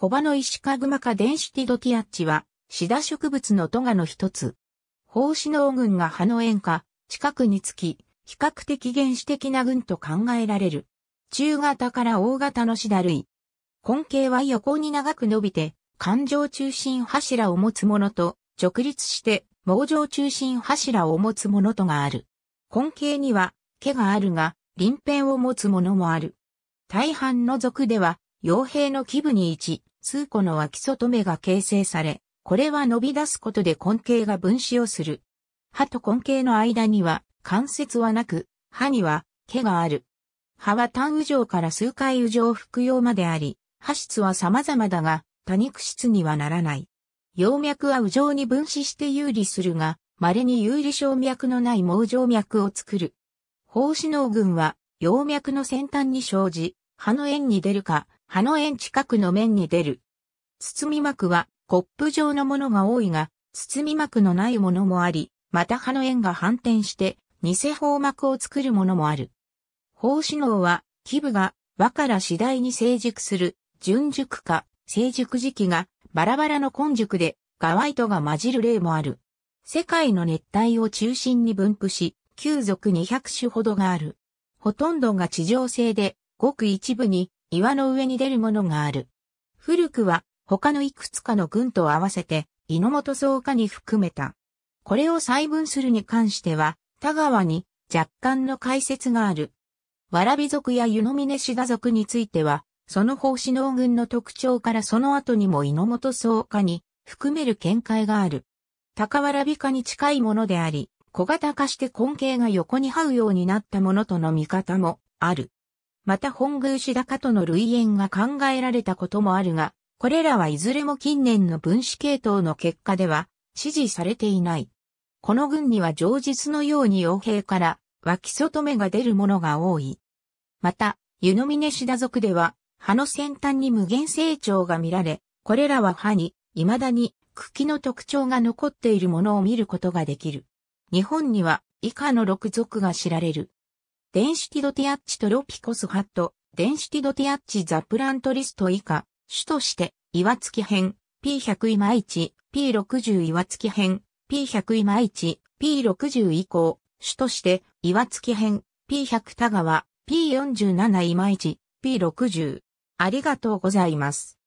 コバの石かグマデ電子ティドティアッチは、シダ植物のトガの一つ。放射能群が葉の円化、近くにつき、比較的原始的な群と考えられる。中型から大型のシダ類。根茎は横に長く伸びて、環状中心柱を持つものと、直立して、網状中心柱を持つものとがある。根茎には、毛があるが、鱗片を持つものもある。大半の属では、傭兵の基部に位置、数個の脇外目が形成され、これは伸び出すことで根茎が分子をする。歯と根茎の間には関節はなく、歯には毛がある。歯は単右状から数回右状服用まであり、歯質は様々だが、多肉質にはならない。葉脈は右状に分子して有利するが、稀に有利小脈のない毛状脈を作る。胞子脳群は、葉脈の先端に生じ、歯の縁に出るか、葉の円近くの面に出る。包み膜はコップ状のものが多いが、包み膜のないものもあり、また葉の円が反転して、偽方膜を作るものもある。包子脳は、基部が、和から次第に成熟する、純熟か、成熟時期が、バラバラの根熟で、ガワイトが混じる例もある。世界の熱帯を中心に分布し、旧属200種ほどがある。ほとんどが地上性で、ごく一部に岩の上に出るものがある。古くは他のいくつかの群と合わせて、井本草加に含めた。これを細分するに関しては、田川に若干の解説がある。わらび族や湯の峰志田族については、その奉仕農群の特徴からその後にも井本草加に含める見解がある。高わらび化に近いものであり、小型化して根茎が横に這うようになったものとの見方もある。また本宮氏高との類縁が考えられたこともあるが、これらはいずれも近年の分子系統の結果では支持されていない。この群には常日のように傭兵から脇外目が出るものが多い。また、湯の峰氏田族では、葉の先端に無限成長が見られ、これらは葉に、未だに茎の特徴が残っているものを見ることができる。日本には以下の6族が知られる。電子ティドティアッチトロピコスハット、電子ティドティアッチザプラントリスト以下、主として、岩月編、P100 今ち、P60 岩月編、P100 今ち、P60 以降、主として、岩月編、P100 田川、P47 今ち、P60。ありがとうございます。